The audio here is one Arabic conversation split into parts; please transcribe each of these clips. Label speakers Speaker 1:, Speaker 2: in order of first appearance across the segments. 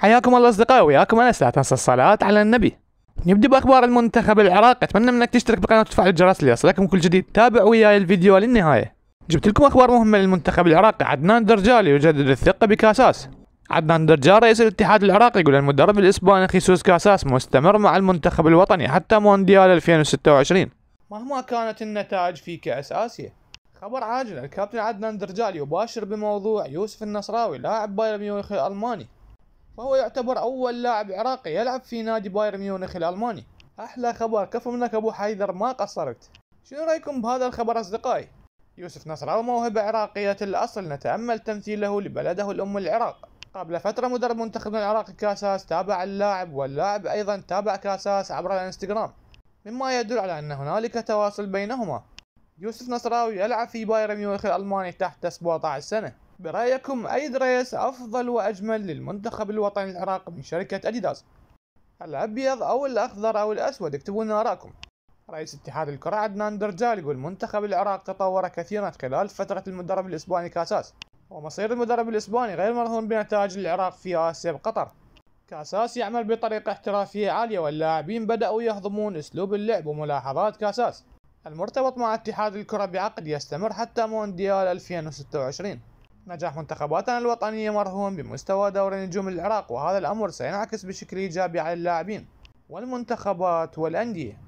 Speaker 1: حياكم الله اصدقائي وياكم انس لا تنسى الصلاه على النبي نبدأ بأخبار المنتخب العراقي أتمنى منك تشترك بالقناة وتفعل الجرس ليصلكم كل جديد تابع وياي الفيديو للنهاية جبت لكم أخبار مهمة للمنتخب العراقي عدنان درجالي يجدد الثقة بكاساس عدنان درجال رئيس الاتحاد العراقي يقول المدرب الإسباني خيسوس كاساس مستمر مع المنتخب الوطني حتى مونديال 2026 مهما كانت النتائج في كأس آسيا خبر عاجل الكابتن عدنان درجال يباشر بموضوع يوسف النصراوي لاعب بايرن ميونخ الألماني فهو يعتبر أول لاعب عراقي يلعب في نادي بايرن ميونخ الألماني أحلى خبر كفو منك أبو حيدر ما قصرت شنو رأيكم بهذا الخبر أصدقائي؟ يوسف نصراوي موهبة عراقية الأصل نتأمل تمثيله لبلده الأم العراق قبل فترة مدرب منتخبنا العراقي كاساس تابع اللاعب واللاعب أيضا تابع كاساس عبر الانستغرام مما يدل على أن هنالك تواصل بينهما يوسف نصراوي يلعب في بايرن ميونخ الألماني تحت 17 سنة برأيكم أي دريس أفضل وأجمل للمنتخب الوطني العراقي من شركة أديداس الأبيض أو الأخضر أو الأسود اكتبوا لنا آراءكم رئيس اتحاد الكرة عدنان درجال يقول منتخب العراق تطور كثيرا خلال فترة المدرب الإسباني كاساس ومصير المدرب الإسباني غير مرهون بنتائج العراق في آسيا بقطر كاساس يعمل بطريقة احترافية عالية واللاعبين بدأوا يهضمون أسلوب اللعب وملاحظات كاساس المرتبط مع اتحاد الكرة بعقد يستمر حتى مونديال 2026 نجاح منتخباتنا الوطنية مرهون بمستوى دوري نجوم العراق وهذا الأمر سينعكس بشكل إيجابي على اللاعبين والمنتخبات والأندية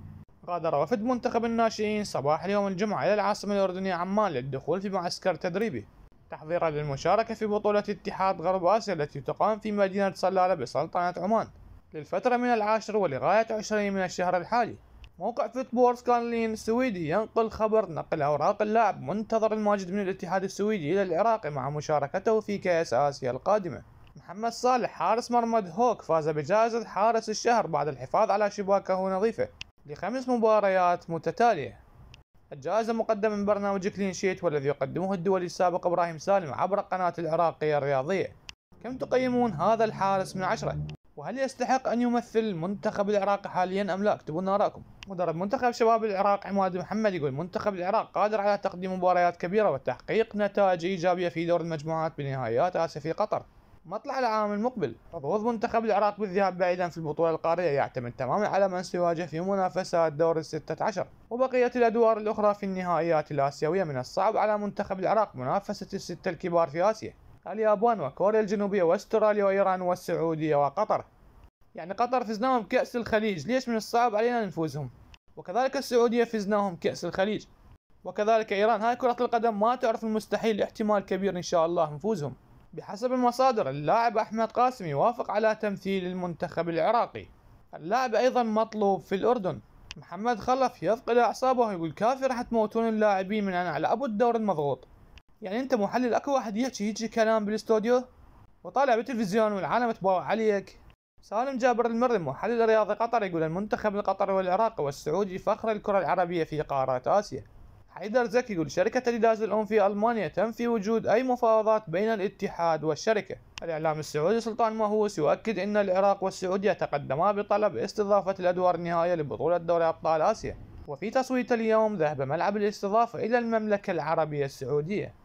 Speaker 1: غادر وفد منتخب الناشئين صباح اليوم الجمعة إلى العاصمة الأردنية عمان للدخول في معسكر تدريبي تحضيرا للمشاركة في بطولة اتحاد غرب آسيا التي تقام في مدينة صلالة بسلطنة عمان للفترة من العاشر ولغاية 20 من الشهر الحالي موقع فوتبورز كان لين السويدي ينقل خبر نقل أوراق اللاعب منتظر الماجد من الاتحاد السويدي إلى العراق مع مشاركته في كأس آسيا القادمة محمد صالح حارس مرمى هوك فاز بجائزة حارس الشهر بعد الحفاظ على شباكه نظيفة لخمس مباريات متتالية الجائزة مقدمة من برنامج كلين شيت والذي يقدمه الدولي السابق إبراهيم سالم عبر قناة العراقية الرياضية كم تقيمون هذا الحارس من عشرة؟ وهل يستحق أن يمثل منتخب العراق حاليا أم لا اكتبوا لنا آراءكم مدرب منتخب شباب العراق عماد محمد يقول منتخب العراق قادر على تقديم مباريات كبيرة وتحقيق نتائج إيجابية في دور المجموعات بنهائيات آسيا في قطر مطلع العام المقبل تفوز منتخب العراق بالذهاب بعيدا في البطولة القارية يعتمد تماما على من سيواجه في منافسات دور ال 16 وبقية الأدوار الأخرى في النهائيات الآسيوية من الصعب على منتخب العراق منافسة الستة الكبار في آسيا اليابان وكوريا الجنوبية واستراليا وإيران والسعودية وقطر يعني قطر فزناهم كأس الخليج ليش من الصعب علينا نفوزهم وكذلك السعودية فزناهم كأس الخليج وكذلك إيران هاي كرة القدم ما تعرف المستحيل احتمال كبير إن شاء الله نفوزهم بحسب المصادر اللاعب أحمد قاسمي وافق على تمثيل المنتخب العراقي اللاعب أيضا مطلوب في الأردن محمد خلف يثقل أعصابه يقول كافي راح تموتون اللاعبين من أنا على أبو الدور المضغوط يعني انت محلل اكو واحد يحكي هيجي كلام بالاستوديو وطالع بالتلفزيون والعالم تباوع عليك سالم جابر المري محلل رياضي قطري يقول المنتخب القطري والعراقي والسعودي فخر الكرة العربية في قارات آسيا حيدر زكي يقول شركة الإداز الأم في ألمانيا تنفي وجود أي مفاوضات بين الاتحاد والشركة الإعلام السعودي سلطان مهووس يؤكد أن العراق والسعودية تقدما بطلب استضافة الأدوار النهائية لبطولة دوري أبطال آسيا وفي تصويت اليوم ذهب ملعب الاستضافة إلى المملكة العربية السعودية